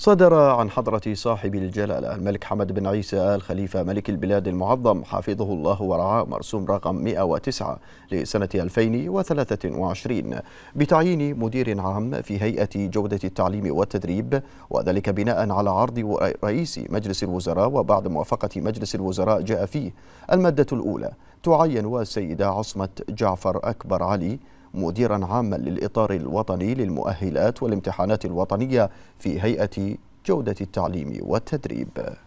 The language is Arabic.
صدر عن حضرة صاحب الجلالة الملك حمد بن عيسى آل خليفة ملك البلاد المعظم حفظه الله ورعاه مرسوم رقم 109 لسنة 2023 بتعيين مدير عام في هيئة جودة التعليم والتدريب وذلك بناء على عرض رئيس مجلس الوزراء وبعد موافقة مجلس الوزراء جاء فيه المادة الأولى تعين السيدة عصمة جعفر أكبر علي مديرا عاما للإطار الوطني للمؤهلات والامتحانات الوطنية في هيئة جودة التعليم والتدريب